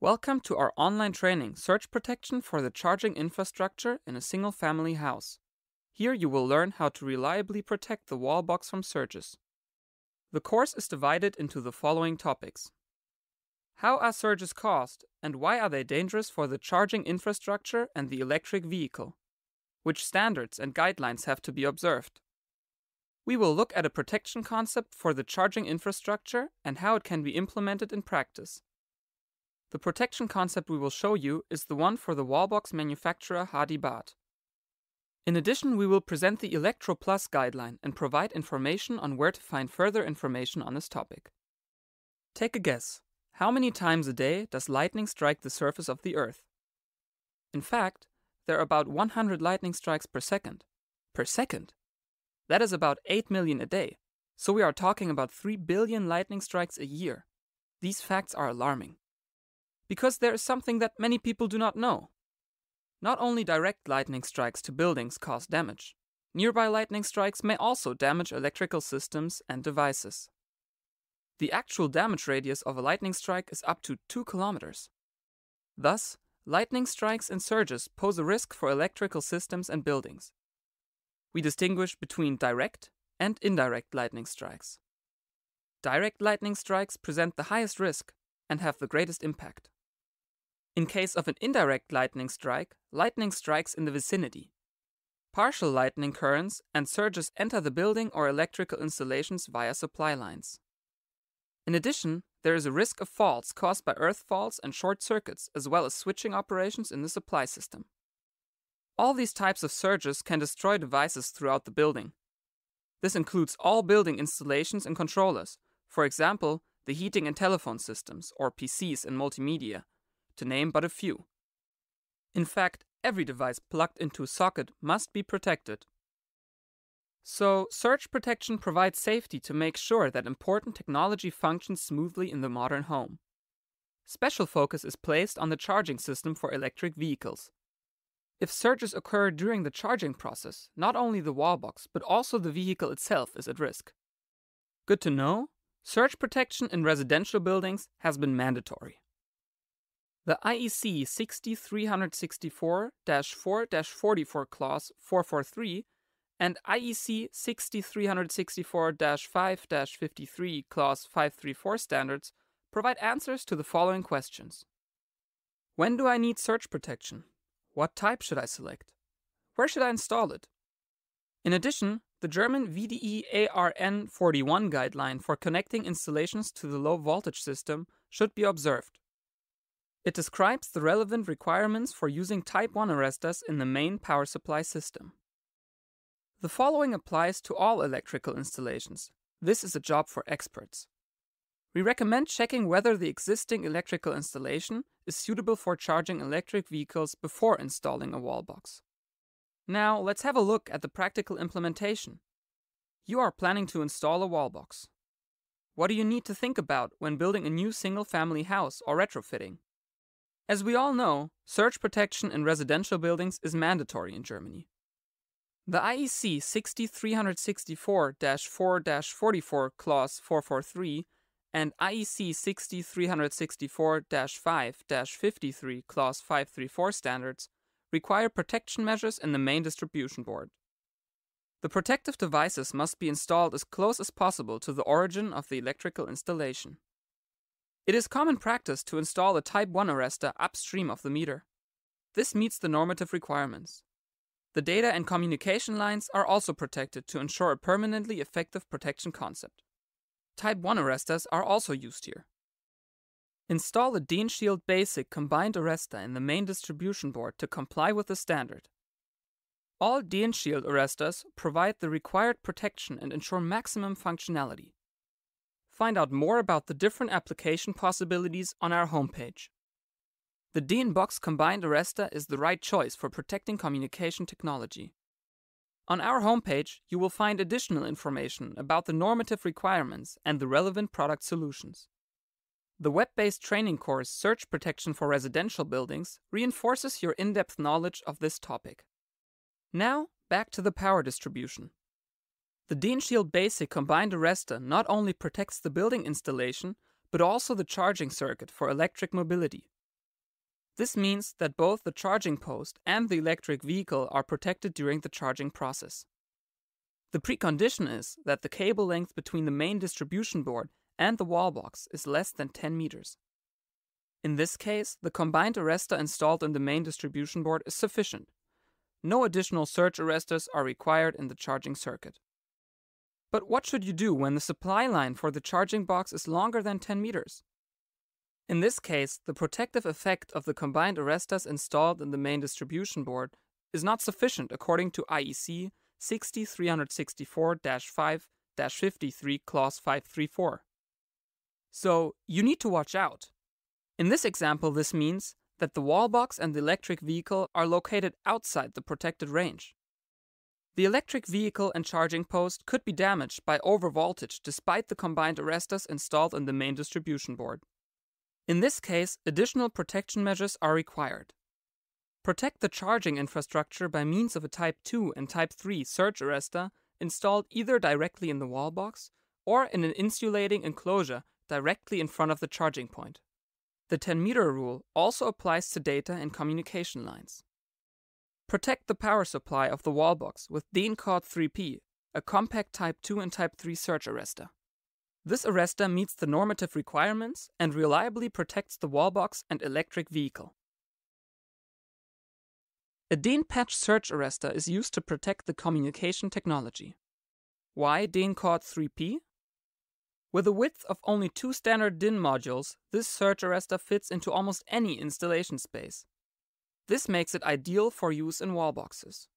Welcome to our online training, Surge Protection for the Charging Infrastructure in a Single Family House. Here you will learn how to reliably protect the wall box from surges. The course is divided into the following topics. How are surges caused and why are they dangerous for the charging infrastructure and the electric vehicle? Which standards and guidelines have to be observed? We will look at a protection concept for the charging infrastructure and how it can be implemented in practice. The protection concept we will show you is the one for the wallbox manufacturer Hardy Bart. In addition, we will present the ElectroPlus guideline and provide information on where to find further information on this topic. Take a guess. How many times a day does lightning strike the surface of the Earth? In fact, there are about 100 lightning strikes per second. Per second? That is about 8 million a day. So we are talking about 3 billion lightning strikes a year. These facts are alarming because there is something that many people do not know. Not only direct lightning strikes to buildings cause damage, nearby lightning strikes may also damage electrical systems and devices. The actual damage radius of a lightning strike is up to 2 kilometers. Thus, lightning strikes and surges pose a risk for electrical systems and buildings. We distinguish between direct and indirect lightning strikes. Direct lightning strikes present the highest risk and have the greatest impact. In case of an indirect lightning strike, lightning strikes in the vicinity. Partial lightning currents and surges enter the building or electrical installations via supply lines. In addition, there is a risk of faults caused by earth faults and short circuits, as well as switching operations in the supply system. All these types of surges can destroy devices throughout the building. This includes all building installations and controllers, for example, the heating and telephone systems, or PCs and multimedia, to name but a few. In fact, every device plugged into a socket must be protected. So, surge protection provides safety to make sure that important technology functions smoothly in the modern home. Special focus is placed on the charging system for electric vehicles. If surges occur during the charging process, not only the wall box but also the vehicle itself is at risk. Good to know, surge protection in residential buildings has been mandatory. The IEC 60364-4-44 clause 443 and IEC 60364-5-53 clause 534 standards provide answers to the following questions. When do I need search protection? What type should I select? Where should I install it? In addition, the German VDE ARN 41 guideline for connecting installations to the low voltage system should be observed. It describes the relevant requirements for using type 1 arrestors in the main power supply system. The following applies to all electrical installations. This is a job for experts. We recommend checking whether the existing electrical installation is suitable for charging electric vehicles before installing a wall box. Now, let's have a look at the practical implementation. You are planning to install a wall box. What do you need to think about when building a new single family house or retrofitting? As we all know, surge protection in residential buildings is mandatory in Germany. The IEC 60364 4 44 Clause 443 and IEC 60364 5 53 Clause 534 standards require protection measures in the main distribution board. The protective devices must be installed as close as possible to the origin of the electrical installation. It is common practice to install a Type 1 arrestor upstream of the meter. This meets the normative requirements. The data and communication lines are also protected to ensure a permanently effective protection concept. Type 1 arrestors are also used here. Install a Dean Shield Basic combined arrestor in the main distribution board to comply with the standard. All Dean Shield arrestors provide the required protection and ensure maximum functionality. Find out more about the different application possibilities on our homepage. The D-in-box Combined Arrestor is the right choice for protecting communication technology. On our homepage, you will find additional information about the normative requirements and the relevant product solutions. The web based training course Search Protection for Residential Buildings reinforces your in depth knowledge of this topic. Now, back to the power distribution. The Dean Shield Basic combined arrestor not only protects the building installation, but also the charging circuit for electric mobility. This means that both the charging post and the electric vehicle are protected during the charging process. The precondition is that the cable length between the main distribution board and the wall box is less than 10 meters. In this case, the combined arrestor installed in the main distribution board is sufficient. No additional surge arrestors are required in the charging circuit. But what should you do when the supply line for the charging box is longer than 10 meters? In this case, the protective effect of the combined arrestors installed in the main distribution board is not sufficient according to IEC 60364 5 53 Clause 534. So, you need to watch out. In this example, this means that the wall box and the electric vehicle are located outside the protected range. The electric vehicle and charging post could be damaged by overvoltage despite the combined arrestors installed in the main distribution board. In this case, additional protection measures are required. Protect the charging infrastructure by means of a Type 2 and Type 3 surge arrestor installed either directly in the wall box or in an insulating enclosure directly in front of the charging point. The 10 meter rule also applies to data and communication lines. Protect the power supply of the wallbox with DeanCord 3P, a compact Type 2 and Type 3 surge arrestor. This arrestor meets the normative requirements and reliably protects the wallbox and electric vehicle. A DEAN patch surge arrestor is used to protect the communication technology. Why DEAN Cord 3P? With a width of only two standard DIN modules, this surge arrestor fits into almost any installation space, this makes it ideal for use in wall boxes.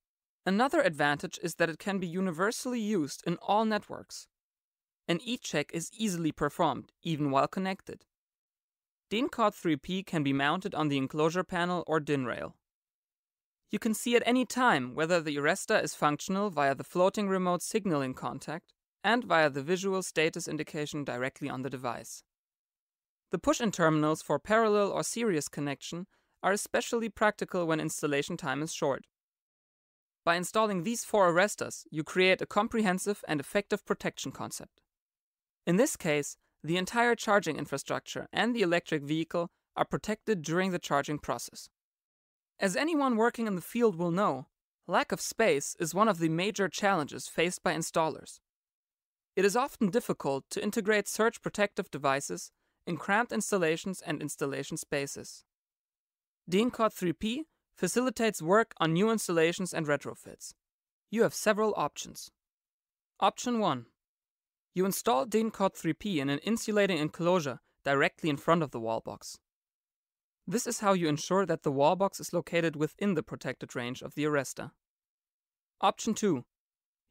Another advantage is that it can be universally used in all networks. An e-check is easily performed, even while connected. DynCard 3P can be mounted on the enclosure panel or DIN rail. You can see at any time whether the arrestor is functional via the floating remote signaling contact and via the visual status indication directly on the device. The push-in terminals for parallel or series connection are especially practical when installation time is short. By installing these four arrestors, you create a comprehensive and effective protection concept. In this case, the entire charging infrastructure and the electric vehicle are protected during the charging process. As anyone working in the field will know, lack of space is one of the major challenges faced by installers. It is often difficult to integrate surge protective devices in cramped installations and installation spaces. Deancode 3P facilitates work on new installations and retrofits. You have several options. Option 1. You install Deancode 3P in an insulating enclosure directly in front of the wall box. This is how you ensure that the wall box is located within the protected range of the arrestor. Option 2.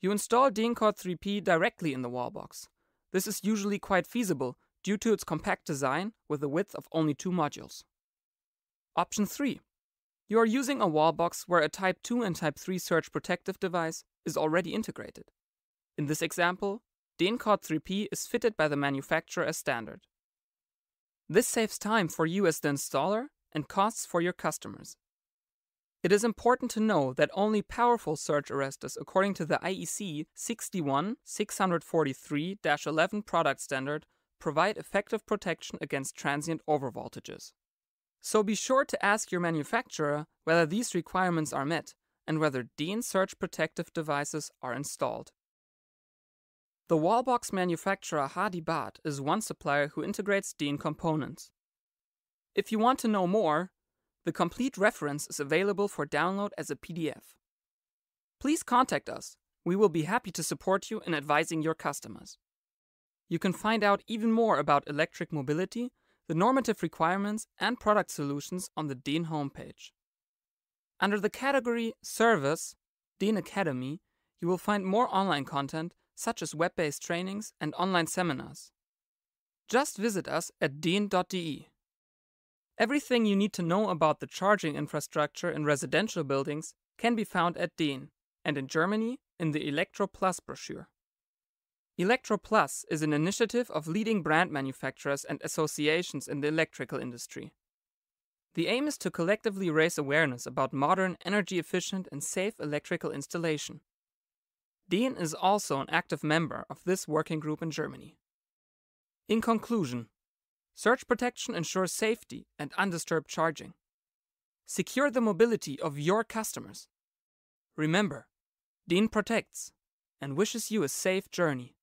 You install Deancode 3P directly in the wall box. This is usually quite feasible due to its compact design with a width of only two modules. Option 3. You are using a wall box where a Type 2 and Type 3 surge protective device is already integrated. In this example, the 3P is fitted by the manufacturer as standard. This saves time for you as the installer and costs for your customers. It is important to know that only powerful surge arresters according to the IEC 61643-11 product standard provide effective protection against transient overvoltages. So be sure to ask your manufacturer whether these requirements are met and whether DEAN search protective devices are installed. The wallbox manufacturer Hadibad is one supplier who integrates DEAN components. If you want to know more, the complete reference is available for download as a PDF. Please contact us. We will be happy to support you in advising your customers. You can find out even more about electric mobility the normative requirements and product solutions on the Dean homepage. Under the category Service, Dean Academy, you will find more online content such as web based trainings and online seminars. Just visit us at dean.de. Everything you need to know about the charging infrastructure in residential buildings can be found at Dean and in Germany in the Electro Plus brochure. ElectroPlus is an initiative of leading brand manufacturers and associations in the electrical industry. The aim is to collectively raise awareness about modern, energy efficient, and safe electrical installation. Dean is also an active member of this working group in Germany. In conclusion, surge protection ensures safety and undisturbed charging. Secure the mobility of your customers. Remember, Dean protects and wishes you a safe journey.